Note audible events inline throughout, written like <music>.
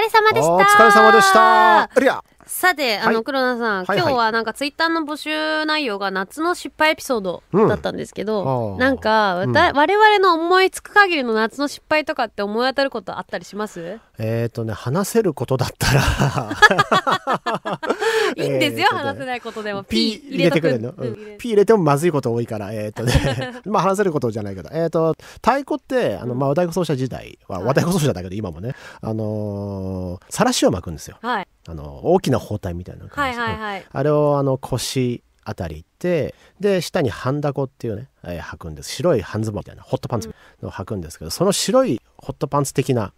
れ様でした。お疲れ様でした。さて、あの、黒田さん、今日はなんかツイッターの募集内容が夏の失敗エピソードだったんですけど、うんなんか、わた我々の思いつく限りの夏の失敗とかって思い当たることあったりしますえっ、とね話せることだったら <laughs> いいんですよ、ね話せないことでも。P 入れてくれるの、うん、P 入れてもまずいこと多いからえっ、とね <laughs> まあ話せることじゃないけどえっ、と太鼓ってあの、まあ、和太鼓奏者時代は和太鼓奏者だけど今もねあのー、らしを巻くんですよ。はい。あの大きな包帯みたいな感じ、はいはい、あれをあの腰あたり行ってで下にハンダコっていうね、えー、履くんです白い半ズボンみたいなホットパンツを履くんですけど、うん、その白いホットパンツ的な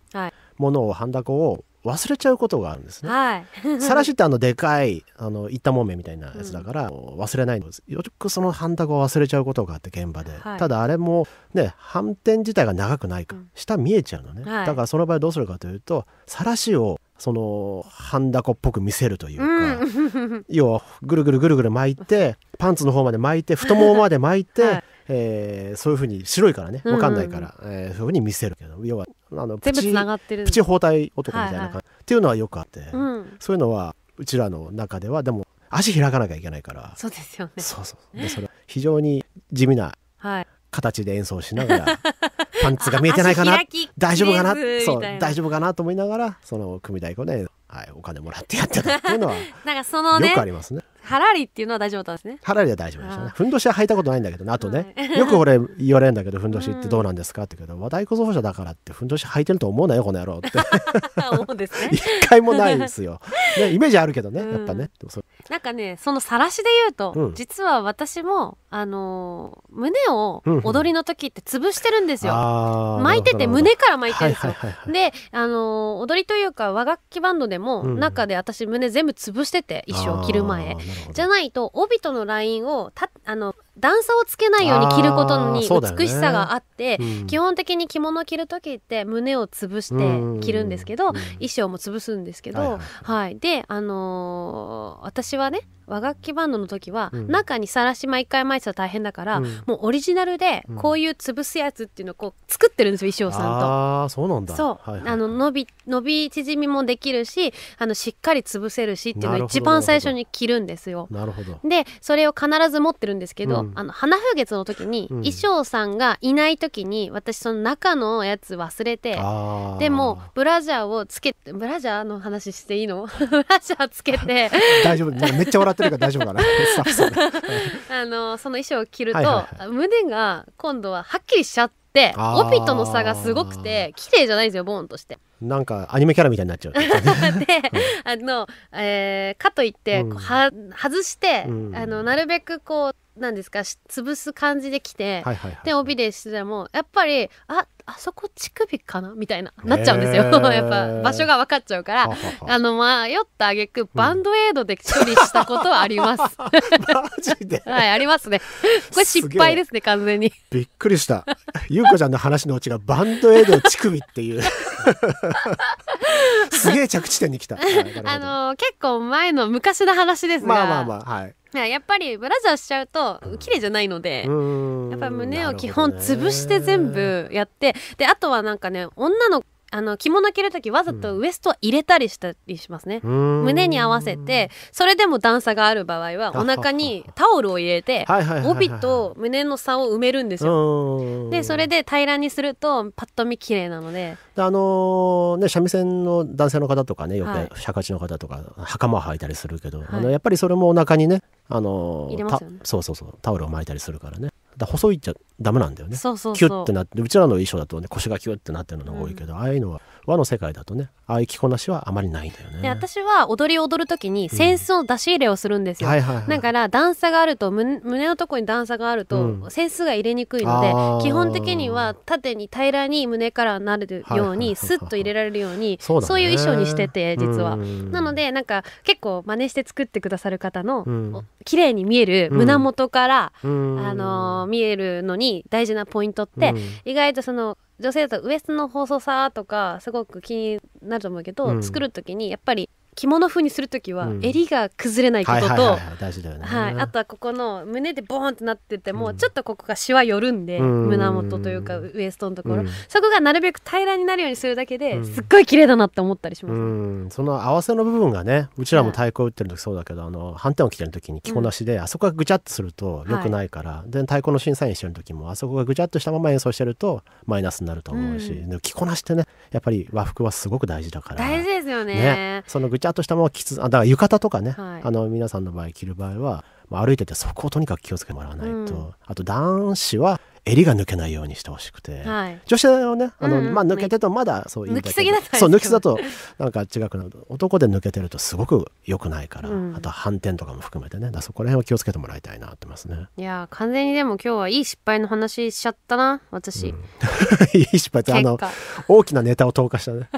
ものを、はい、ハンダコを忘れちゃうことがあるんですね。はい、<laughs> さらしってあのでかいあの板もめみたいなやつだから、うん、忘れないのですよくそのハンダゴを忘れちゃうことがあって現場で、はい、ただあれもね反転自体が長くないかうん、下見えちゃうのね、はい、だからその場合どうするかというとさらしをその半ダコっぽく見せるというか、うん、<laughs> 要はぐるぐるぐるぐる巻いてパンツの方まで巻いて太ももまで巻いて、はい、えー、そういうふうに白いからね分かんないから、うんえー、そういうふうに見せるけど要はあのプチプチ包帯男みたいな感じ、はいはい、っていうのはよくあって、うん、そういうのはうちらの中ではでも足開かなきゃいけないからそうですよねそうそうでそれ非常に地味な形で演奏しながら。は <laughs> いパンツが見えてないかな大丈夫かなそう大丈夫かなと思いながらその組太鼓ね、はい、お金もらってやってたっていうのは <laughs> なんかその、ね、よくありますね。ハラリっていうのは大丈夫だったんですね。ハラリは大丈夫でしたね。ふんどしは履いたことないんだけどね。あとね、はい、よく俺言われるんだけど、ふんどしってどうなんですかってけど、和太鼓奏者だからってふんどし履いてると思うなよ、この野郎って。<laughs> 思うんですね。一回もないですよ。ね、イメージあるけどね、やっぱねなんかねその晒しで言うと、うん、実は私もあのー、胸を踊りの時って潰してるんですよ、巻いてて胸から巻いてるんですよ、はいはいはいはい、であのー、踊りというか和楽器バンドでも、中で私胸全部潰してて衣装着る前じゃないと帯とのラインをたあの段差をつけないように着ることに美しさがあって、ねうん、基本的に着物を着る時って胸を潰して着るんですけど、うん、衣装も潰すんですけど、はい、はいはい、で、あのー、私はね和楽器バンドの時は、うん中にさらし毎回巻いてたら大変だから、うんもうオリジナルでこういう潰すやつっていうのをこう作ってるんですよ衣装さんと。ああそうなんだそう、はいはいあの伸び伸び縮みもできるしあのしっかり潰せるしっていうのを一番最初に着るんですよ。なるほどでそれを必ず持ってるんですけど、うんあの花風月の時に、衣装さんがいない時に私その中のやつ忘れてでもブラジャーをつけてブラジャーの話していいの <laughs> ブラジャーつけて大丈夫めっちゃ笑っってるから大丈夫かな <laughs> あのその衣装を着ると、はいはいはい、胸が今度ははっきりしちゃってオピとの差がすごくて綺麗じゃないですよボーンとして。なんかアニメキャラみたいになっちゃう。<laughs> で、あの、えー、かといって、うん、は外して、うん、あのなるべくこうなんですか潰す感じで来て、はいはいはい、で帯でしてもやっぱりああそこ乳首かなみたいななっちゃうんですよ <laughs> やっぱ場所が分かっちゃうからあの迷ったあげくバンドエイドで処理したことはあります、<laughs> マジで <laughs> はいありますねこれ失敗ですね完全にびっくりした優子ちゃんの話のうちがバンドエイド乳首っていうすげえ着地点に来た。あの結構前の昔の話ですが、まあまあまあ、はい。やっぱりブラザーしちゃうと綺麗じゃないので、やっぱ胸を基本潰して全部やって、であとはなんかね女の子あの着物着る時わざとウエストは入れたりしたりしますね、うん、胸に合わせてそれでも段差がある場合はお腹にタオルを入れて帯と胸の差を埋めるんですよでそれで平らにするとパッと見綺麗なのであのー、ね三味線の男性の方とかねよく尺八の方とか袴を履いたりするけど、はい、あのやっぱりそれもお腹にねあのーね、そうそうそうタオルを巻いたりするからねだ細いっちゃダメなんだよねそうそうキュッてなってうちらの衣装だとね腰がキュッてなってるのが多いけど、ああいうのは和の世界だとねああいう着こなしはあまりないんだよね私は踊り踊る時に扇子の出し入れをするんですよ、だから段差があると胸のとこに段差があると、扇子が入れにくいので基本的には縦に平らに胸からなるようにスッと入れられるようにそう,、いう衣装にしてて実は、うん、なのでなんか結構真似して作ってくださる方の、うん、綺麗に見える胸元から、うん、あのー、見えるのに大事なポイントって、意外とその女性だとウエストの細さとかすごく気になると思うけど、うん、作る時にやっぱり着物風にする時は襟が崩れないこととあとはここの胸でボーンってなってても、ちょっとここがしわ寄るんで、胸元というかウエストのところ、そこがなるべく平らになるようにするだけですっごい綺麗だなって思ったりします、その合わせの部分がねうちらも太鼓打ってる時そうだけど、あの反転を着てる時に着こなしで、あそこがぐちゃっとするとよくないから、で太鼓の審査員してる時もあそこがぐちゃっとしたまま演奏してるとマイナスになると思うし、着こなしってねやっぱり和服はすごく大事だから大事ですよねそのぐちゃーとしたままきつだから浴衣とかね、はい、あの皆さんの場合着る場合は、まあ、歩いててそこをとにかく気をつけてもらわないと、うん、あと男子は襟が抜けないようにしてほしくて、はい、女子はねあの、うん、まあ、抜けてとまだそういい抜きすぎだそう抜きすだとなんか違くなる男で抜けてるとすごく良くないから、うん、あと反転とかも含めてねだそこら辺は気をつけてもらいたいなってますねいや完全にでも今日はいい失敗の話しちゃったな私、うん、<laughs> いい失敗ってあの大きなネタを投下したね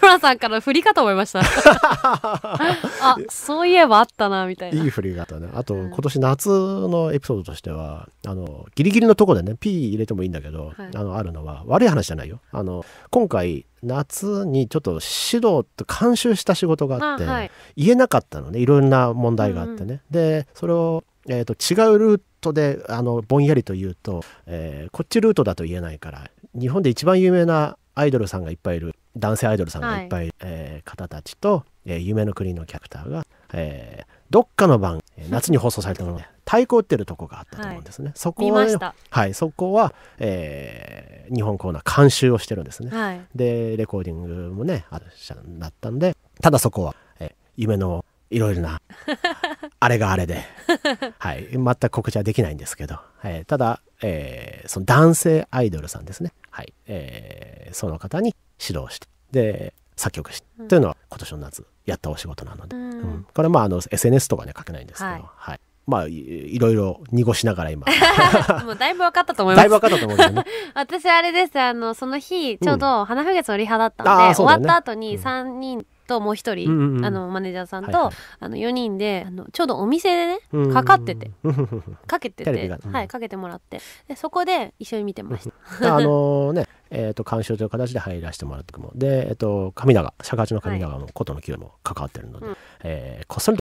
黒田さんから振りかと思いました <laughs> あそういえばあったなみたいないい振りがあったねあと、今年夏のエピソードとしてはあのギリギリのとこでね P 入れてもいいんだけど、はい、あのあるのは悪い話じゃないよあの今回夏にちょっと指導と監修した仕事があって、はい、言えなかったのねいろんな問題があってね、うん、でそれを、えーと、と違うルートであのぼんやりと言うと、えー、こっちルートだと言えないから日本で一番有名なアイドルさんがいっぱいいる男性アイドルさんがいっぱい、はい、えー、方たちと、えー、夢の国のキャラクターが、えー、どっかの晩 <laughs> 夏に放送されたので太鼓打ってるとこがあったと思うんですね、<laughs> はい、そこは、はい、そこは、えー、日本コーナー監修をしてるんですね、はい、でレコーディングもねあるしゃなったんでただそこは、えー、夢のいろいろな <laughs> あれがあれで、<laughs> はい、全く告知はできないんですけど、えー、ただ、えー、その男性アイドルさんですね、はいえー、その方に指導してで作曲して、うん、というのは今年の夏やったお仕事なので、うん、うん、これまああの SNS とかね書けないんですけど、はい、はい、まあいろいろ濁しながら今 <laughs> もうだいぶ分かったと思いますだいぶ分かったと思うけどね私あれですあのその日ちょうど花風月つのリハだったんで、うんね、終わった後に3人、ともう一人、うんうん、あのマネージャーさんと、はいはい、あの4人であのちょうどお店でね、うんうん、かかってて、<laughs> かけてて、うん、はい、かけてもらってでそこで一緒に見てました。<laughs> あのねえーと、鑑賞という形で入らせてもらってもで、えーと、神長尺八の神長も琴の清も関わってるので、うん、えー、こっそり